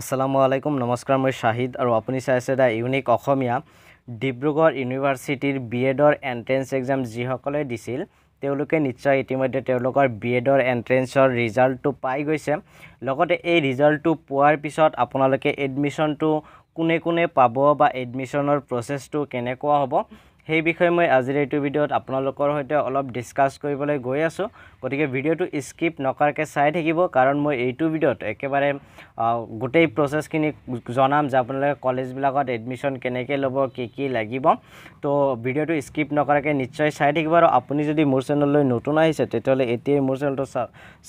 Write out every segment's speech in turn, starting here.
আসসালামু আলাইকুম নমস্কার মই শাহিদ আর আপনি চাইছে দ্য ইউনিক অসমিয়া ডিব্রুগড় ইউনিভার্সিটির বিএডর এন্ট্রেন্স এক্সাম যিসকলে দিছিল তেওঁলোকে নিশ্চয় ইতিমধ্যে তেওঁলোকৰ বি এডৰ এণ্ট্ৰেঞ্চৰ ৰিজাল্টটো পাই গৈছে লগতে এই ৰিজাল্টটো পোৱাৰ পিছত আপোনালোকে এডমিশ্যনটো কোনে কোনে পাব বা এডমিশ্যনৰ প্ৰচেছটো কেনেকুৱা হ'ব সেই বিষয়ে মই আজিৰ এইটো ভিডিঅ'ত আপোনালোকৰ সৈতে অলপ ডিছকাছ কৰিবলৈ গৈ আছোঁ গতিকে ভিডিঅ'টো স্কিপ নকৰাকৈ চাই থাকিব কাৰণ মই এইটো ভিডিঅ'ত একেবাৰে গোটেই প্ৰচেছখিনি জনাম যে আপোনালোকে কলেজবিলাকত এডমিশ্যন কেনেকৈ ল'ব কি কি লাগিব তো ভিডিঅ'টো স্কিপ নকৰাকৈ নিশ্চয় চাই থাকিব আৰু আপুনি যদি মোৰ চেনেললৈ নতুন আহিছে তেতিয়াহ'লে এতিয়াই মোৰ চেনেলটো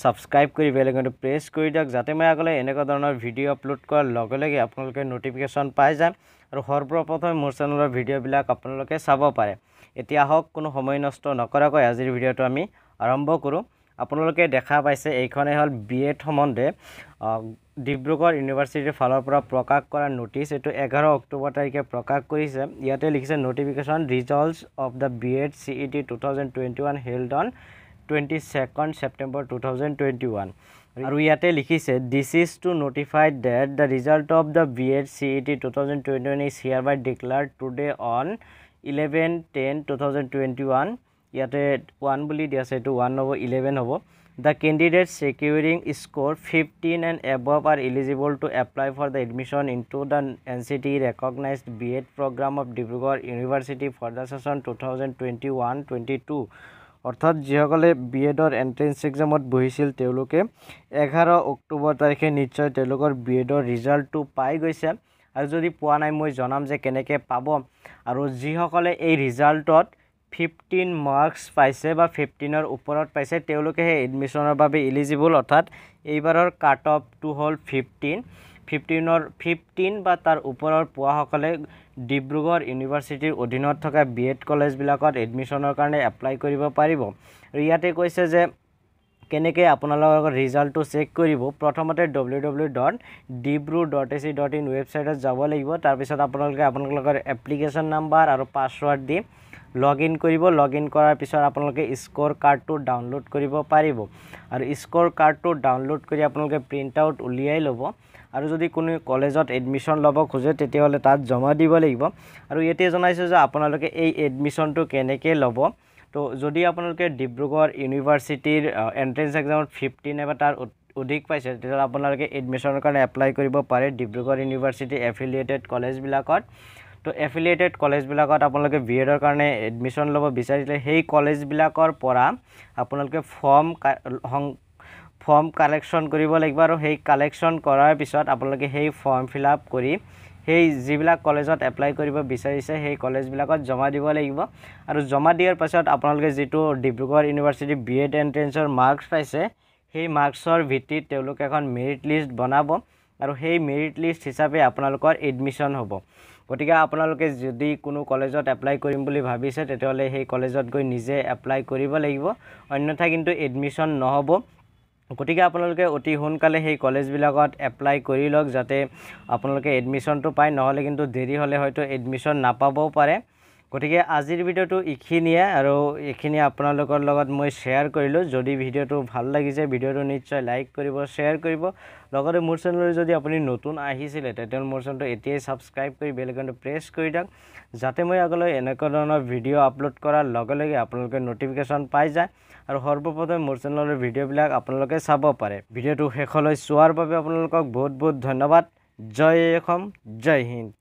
ছাবস্ক্ৰাইব কৰি বেলেগ প্ৰেছ কৰি দিয়ক যাতে মই আগলৈ এনেকুৱা ধৰণৰ ভিডিঅ' আপলোড কৰাৰ লগে লগে আপোনালোকে নটিফিকেশ্যন পাই যায় আৰু সৰ্বপ্ৰথমে মোৰ চেনেলৰ ভিডিঅ'বিলাক আপোনালোকে চাব পাৰে এতিয়া আহক কোনো সময় নষ্ট নকৰাকৈ আজিৰ ভিডিঅ'টো আমি আৰম্ভ কৰোঁ আপোনালোকে দেখা পাইছে এইখনেই হ'ল বি এড সম্বন্ধে ডিব্ৰুগড় ইউনিভাৰ্চিটিৰ ফালৰ পৰা প্ৰকাশ কৰা নটিচ এইটো এঘাৰ অক্টোবৰ তাৰিখে প্ৰকাশ কৰিছে ইয়াতে লিখিছে notification results of the B Ed C E T two thousand twenty one held on twenty second September two thousand twenty one আৰু ইয়াতে লিখিছে this is to notified that the result of the B Ed C E T two thousand twenty one is hereby declare today on eleven ten two thousand twenty one ইয়াতে one বুলি দিয়া আছে এইটো one হ'ব eleven হ'ব the candidate securing score fifteen and above are eligible to apply for the admission into the N C T recognized B Ed program of Dibrugarh university for the session two thousand twenty one twenty two অৰ্থাৎ যিসকলে B এডৰ entrance এক্সামত বহিছিল তেওঁলোকে এঘাৰ অক্টোবৰ তাৰিখে নিশ্চয় তেওঁলোকৰ B এডৰ ৰিজাল্টটো পাই গৈছে আৰু যদি পোৱা নাই মই জনাম যে কেনেকৈ পাব আৰু যিসকলে এই ৰিজাল্টত ফিফটিন মাৰ্কছ পাইছে বা ফিফটিনৰ ওপৰত পাইছে তেওঁলোকেহে এডমিশ্যনৰ বাবে ইলিজিবল অৰ্থাৎ এইবাৰৰ কাট অফটো হ'ল ফিফটিন ফিফটিনৰ ফিফটিন বা তাৰ ওপৰৰ পোৱাসকলে ডিব্ৰুগড় ইউনিভাৰ্চিটিৰ অধীনত থকা বি এড কলেজবিলাকত এডমিশ্যনৰ কাৰণে এপ্লাই কৰিব পাৰিব আৰু ইয়াতে কৈছে যে কেনেকৈ আপোনালোকৰ ৰিজাল্টটো চেক কৰিব প্ৰথমতে W W dot dibru dot A C dot in ৱেবছাইটত যাব লাগিব তাৰপিছত আপোনালোকে আপোনালোকৰ এপ্লিকেশ্যন নাম্বাৰ আৰু পাছৱৰ্ড দি লগ ইন কৰিব লগ ইন কৰাৰ পিছত আপোনালোকে স্ক'ৰ কাৰ্ডটো ডাউনলোড কৰিব পাৰিব আৰু স্ক'ৰ কাৰ্ডটো ডাউনলোড কৰি আপোনালোকে প্ৰিণ্ট আউট উলিয়াই ল'ব আৰু যদি কোনো কলেজত এডমিশ্যন ল'ব খোজে তেতিয়াহ'লে তাত জমা দিব লাগিব আৰু ইয়াতে জনাইছোঁ যে আপোনালোকে এই এডমিশ্যনটো কেনেকৈ ল'ব তো যদি আপোনালোকে ডিব্ৰুগড় ইউনিভাৰ্চিটিৰ এণ্ট্ৰেঞ্চ এক্সামত ফিফটিন এবাৰ তাৰ অধিক পাইছে তেতিয়াহ'লে আপোনালোকে এডমিশ্যনৰ কাৰণে এপ্লাই কৰিব পাৰে ডিব্ৰুগড় ইউনিভাৰ্চিটিৰ এফিলিয়েটেড কলেজবিলাকত তো এফিলিয়েটেড কলেজবিলাকত আপোনালোকে বি এডৰ কাৰণে এডমিশ্যন ল'ব বিচাৰিলে সেই কলেজবিলাকৰ পৰা আপোনালোকে ফৰ্ম ফৰ্ম কালেকশ্যন কৰিব লাগিব আৰু সেই কালেকশ্যন কৰাৰ পিছত আপোনালোকে সেই ফৰ্ম ফিল আপ কৰি সেই যিবিলাক কলেজত এপ্লাই কৰিব বিচাৰিছে সেই কলেজবিলাকত জমা দিব লাগিব আৰু জমা দিয়াৰ পাছত আপোনালোকে যিটো ডিব্ৰুগড় ইউনিভাৰ্চিটি বি এড এণ্ট্ৰেঞ্চৰ মাৰ্কছ পাইছে সেই মাৰ্কছৰ ভিত্তিত তেওঁলোকে এখন মেৰিট লিষ্ট বনাব আৰু সেই মেৰিট লিষ্ট হিচাপে আপোনালোকৰ এডমিশ্যন হ'ব গতিকে আপোনালোকে যদি কোনো কলেজত এপ্লাই কৰিম বুলি ভাবিছে তেতিয়াহ'লে সেই কলেজত গৈ নিজে এপ্লাই কৰিব লাগিব অন্যথা কিন্তু এডমিশ্যন নহ'ব গতিকে আপোনালোকে অতি সোনকালে সেই কলেজবিলাকত এপ্লাই কৰি লওক যাতে আপোনালোকে এডমিশ্যনটো পায় নহ'লে কিন্তু দেৰি হ'লে হয়তো এডমিশ্যন নাপাবও পাৰে গতিকে আজিৰ ভিডিঅ'টো ইখিনিয়ে আৰু এখিনি আপোনালোকৰ লগত মই শেয়াৰ কৰিলোঁ যদি ভিডিঅ'টো ভাল লাগিছে ভিডিঅ'টো নিশ্চয় লাইক কৰিব শ্বেয়াৰ কৰিব লগতে মোৰ চেনেললৈ যদি আপুনি নতুন আহিছিলে তেতিয়া মোৰ চেনেলটো এতিয়াই ছাবস্ক্ৰাইব কৰি বেল আইকনটো প্ৰেছ কৰি দিয়ক যাতে মই আগলৈ এনেকুৱা ধৰণৰ ভিডিঅ' আপলোড কৰাৰ লগে লগে আপোনালোকে ন'টিফিকেশ্যন পাই যায় আৰু সৰ্বপ্ৰথমে মোৰ চেনেলৰ ভিডিঅ'বিলাক আপোনালোকে চাব পাৰে ভিডিঅ'টো শেষলৈ চোৱাৰ বাবে আপোনালোকক বহুত বহুত ধন্যবাদ জয় অসম জয় হিন্দ